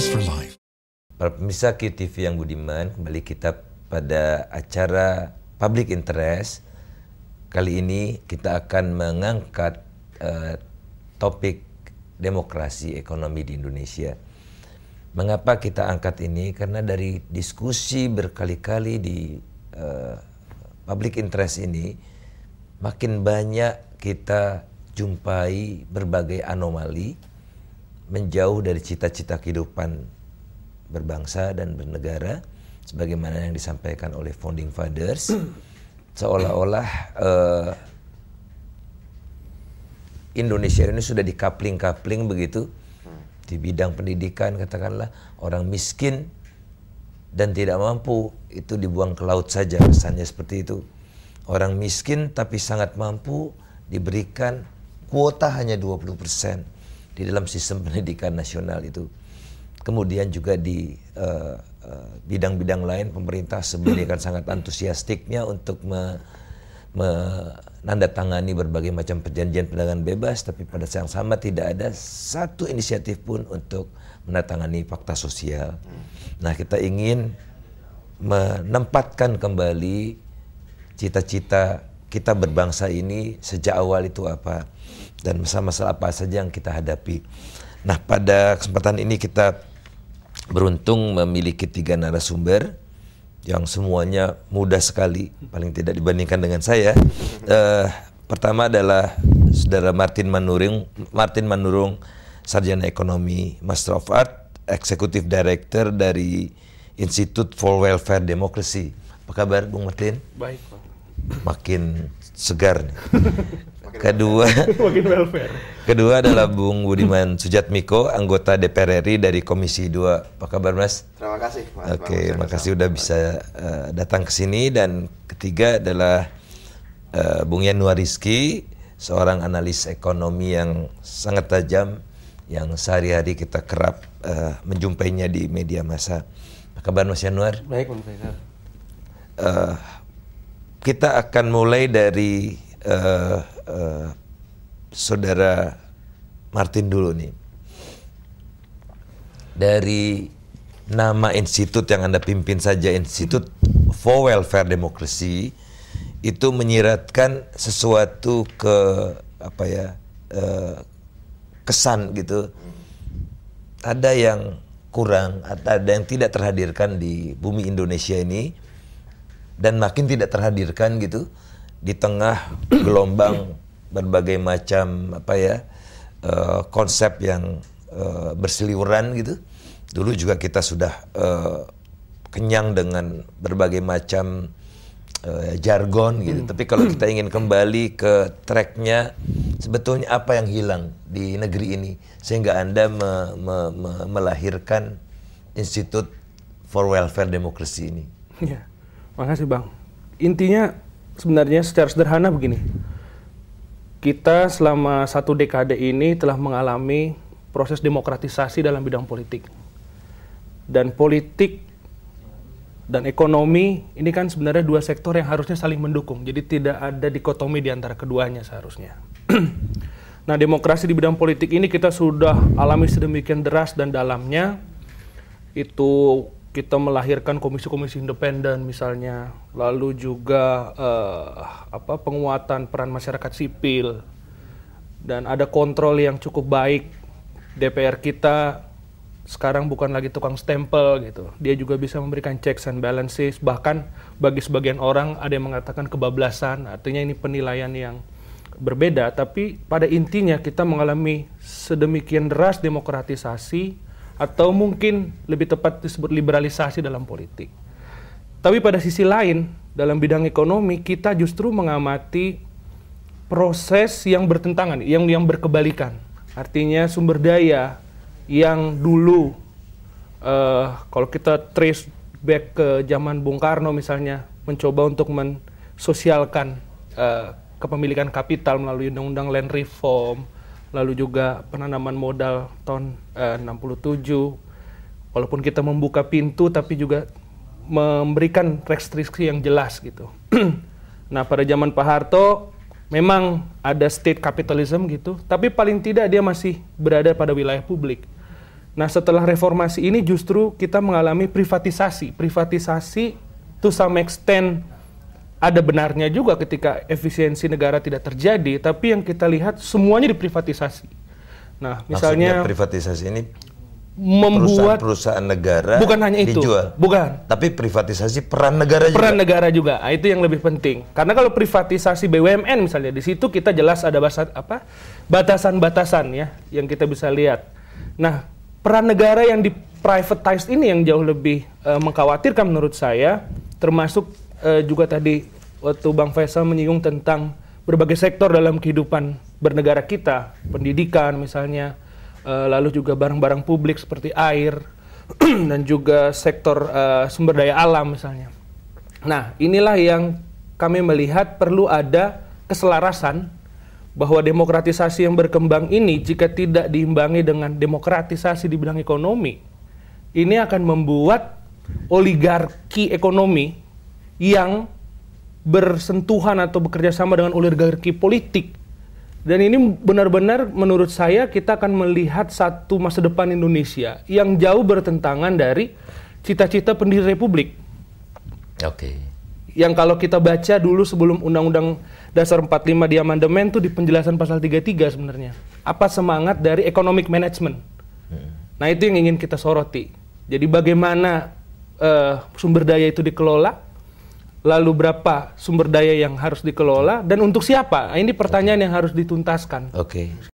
Purpose for Life. Para pemirsa QTV yang budiman, kembali kita pada acara Public Interest. Kali ini kita akan mengangkat uh, topik demokrasi ekonomi di Indonesia. Mengapa kita angkat ini? Karena dari diskusi berkali-kali di uh, public interest ini, makin banyak kita jumpai berbagai anomali menjauh dari cita-cita kehidupan berbangsa dan bernegara sebagaimana yang disampaikan oleh founding fathers seolah-olah uh, Indonesia ini sudah dikapling-kapling begitu di bidang pendidikan katakanlah orang miskin dan tidak mampu itu dibuang ke laut saja kesannya seperti itu orang miskin tapi sangat mampu diberikan kuota hanya 20 persen di dalam sistem pendidikan nasional itu. Kemudian juga di uh, uh, bidang-bidang lain pemerintah sebenarnya kan sangat antusiastiknya untuk me, menandatangani berbagai macam perjanjian perdagangan bebas, tapi pada saat yang sama tidak ada satu inisiatif pun untuk menandatangani fakta sosial. Nah, kita ingin menempatkan kembali cita-cita kita berbangsa ini sejak awal itu apa dan masalah-masalah apa saja yang kita hadapi. Nah, pada kesempatan ini kita beruntung memiliki tiga narasumber yang semuanya mudah sekali, paling tidak dibandingkan dengan saya. Uh, pertama adalah saudara Martin Manurung, Martin Manurung, sarjana ekonomi, Master of Art, Executive Director dari Institute for Welfare Democracy. Apa kabar, Bung Martin? Baik, makin segar. kedua, makin kedua adalah Bung Budiman Sujatmiko, anggota DPR RI dari Komisi 2. Apa kabar Mas? Terima kasih. Mas. Oke, okay, ya, terima kasih udah bisa uh, datang ke sini. Dan ketiga adalah uh, Bung Yanuar Rizky, seorang analis ekonomi yang sangat tajam, yang sehari-hari kita kerap uh, menjumpainya di media massa. Apa kabar Mas Yanuar? Baik, Mas Faisal. Uh, kita akan mulai dari uh, uh, saudara Martin dulu nih. Dari nama institut yang Anda pimpin saja Institut for Welfare Democracy itu menyiratkan sesuatu ke apa ya uh, kesan gitu ada yang kurang ada yang tidak terhadirkan di bumi Indonesia ini dan makin tidak terhadirkan gitu di tengah gelombang berbagai macam apa ya uh, konsep yang uh, berseliweran gitu. Dulu juga kita sudah uh, kenyang dengan berbagai macam uh, jargon gitu. Hmm. Tapi kalau kita ingin kembali ke tracknya, sebetulnya apa yang hilang di negeri ini sehingga anda me, me, me, melahirkan institut for welfare demokrasi ini? Yeah. Makasih Bang. Intinya sebenarnya secara sederhana begini. Kita selama satu dekade ini telah mengalami proses demokratisasi dalam bidang politik. Dan politik dan ekonomi ini kan sebenarnya dua sektor yang harusnya saling mendukung. Jadi tidak ada dikotomi di antara keduanya seharusnya. nah, demokrasi di bidang politik ini kita sudah alami sedemikian deras dan dalamnya itu kita melahirkan komisi-komisi independen misalnya, lalu juga uh, apa penguatan peran masyarakat sipil dan ada kontrol yang cukup baik. DPR kita sekarang bukan lagi tukang stempel gitu. Dia juga bisa memberikan checks and balances bahkan bagi sebagian orang ada yang mengatakan kebablasan. Artinya ini penilaian yang berbeda tapi pada intinya kita mengalami sedemikian deras demokratisasi atau mungkin lebih tepat disebut liberalisasi dalam politik. Tapi pada sisi lain, dalam bidang ekonomi kita justru mengamati proses yang bertentangan, yang yang berkebalikan. Artinya sumber daya yang dulu uh, kalau kita trace back ke zaman Bung Karno misalnya mencoba untuk mensosialkan uh, kepemilikan kapital melalui undang-undang land reform, lalu juga penanaman modal tahun eh, 67 walaupun kita membuka pintu tapi juga memberikan restriksi yang jelas gitu. nah, pada zaman Pak Harto memang ada state capitalism gitu, tapi paling tidak dia masih berada pada wilayah publik. Nah, setelah reformasi ini justru kita mengalami privatisasi. Privatisasi to some extent ada benarnya juga ketika efisiensi negara tidak terjadi, tapi yang kita lihat semuanya diprivatisasi. Nah, misalnya Maksudnya privatisasi ini membuat perusahaan negara bukan hanya itu, dijual. bukan. Tapi privatisasi peran negara juga. peran negara juga. Nah, itu yang lebih penting. Karena kalau privatisasi BUMN misalnya di situ kita jelas ada batas apa? batasan-batasan ya yang kita bisa lihat. Nah, peran negara yang di privatized ini yang jauh lebih uh, mengkhawatirkan menurut saya, termasuk uh, juga tadi waktu Bang Faisal menyinggung tentang berbagai sektor dalam kehidupan bernegara kita, pendidikan misalnya, uh, lalu juga barang-barang publik seperti air dan juga sektor uh, sumber daya alam misalnya. Nah, inilah yang kami melihat perlu ada keselarasan bahwa demokratisasi yang berkembang ini jika tidak diimbangi dengan demokratisasi di bidang ekonomi, ini akan membuat oligarki ekonomi yang bersentuhan atau bekerja sama dengan oligarki politik. Dan ini benar-benar menurut saya kita akan melihat satu masa depan Indonesia yang jauh bertentangan dari cita-cita pendiri republik. Oke. Okay. Yang kalau kita baca dulu sebelum Undang-Undang Dasar 45 di amandemen tuh di penjelasan pasal 33 sebenarnya. Apa semangat dari economic management? Hmm. Nah, itu yang ingin kita soroti. Jadi bagaimana uh, sumber daya itu dikelola lalu berapa sumber daya yang harus dikelola dan untuk siapa? Nah, ini pertanyaan yang harus dituntaskan. Oke. Okay.